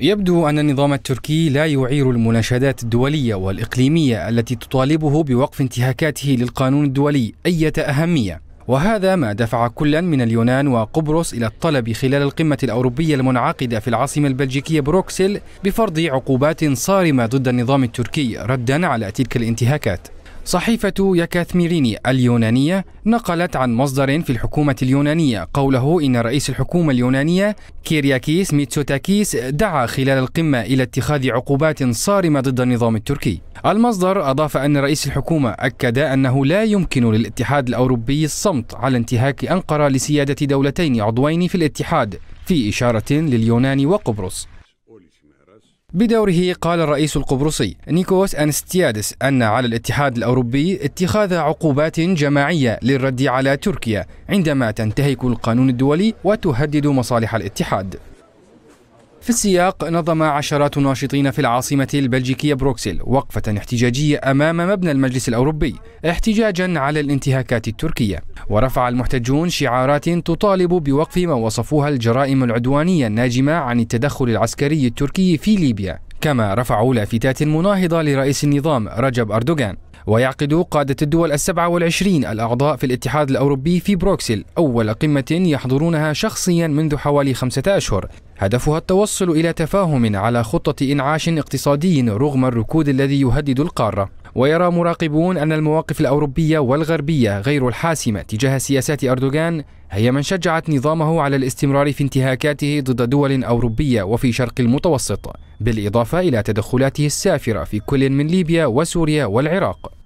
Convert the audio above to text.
يبدو أن النظام التركي لا يعير المناشدات الدولية والإقليمية التي تطالبه بوقف انتهاكاته للقانون الدولي أية أهمية وهذا ما دفع كلا من اليونان وقبرص إلى الطلب خلال القمة الأوروبية المنعقدة في العاصمة البلجيكية بروكسل بفرض عقوبات صارمة ضد النظام التركي ردا على تلك الانتهاكات صحيفة يكاثميريني اليونانية نقلت عن مصدر في الحكومة اليونانية قوله إن رئيس الحكومة اليونانية كيرياكيس ميتسوتاكيس دعا خلال القمة إلى اتخاذ عقوبات صارمة ضد النظام التركي المصدر أضاف أن رئيس الحكومة أكد أنه لا يمكن للاتحاد الأوروبي الصمت على انتهاك أنقرة لسيادة دولتين عضوين في الاتحاد في إشارة لليونان وقبرص بدوره قال الرئيس القبرصي نيكوس أنستيادس أن على الاتحاد الأوروبي اتخاذ عقوبات جماعية للرد على تركيا عندما تنتهك القانون الدولي وتهدد مصالح الاتحاد في السياق نظم عشرات الناشطين في العاصمة البلجيكية بروكسل وقفة احتجاجية أمام مبنى المجلس الأوروبي احتجاجا على الانتهاكات التركية ورفع المحتجون شعارات تطالب بوقف ما وصفوها الجرائم العدوانية الناجمة عن التدخل العسكري التركي في ليبيا كما رفعوا لافتات مناهضة لرئيس النظام رجب أردوغان ويعقد قادة الدول السبعة والعشرين الأعضاء في الاتحاد الأوروبي في بروكسل أول قمة يحضرونها شخصيا منذ حوالي خمسة أشهر هدفها التوصل إلى تفاهم على خطة إنعاش اقتصادي رغم الركود الذي يهدد القارة ويرى مراقبون أن المواقف الأوروبية والغربية غير الحاسمة تجاه سياسات أردوغان هي من شجعت نظامه على الاستمرار في انتهاكاته ضد دول أوروبية وفي شرق المتوسط بالإضافة إلى تدخلاته السافرة في كل من ليبيا وسوريا والعراق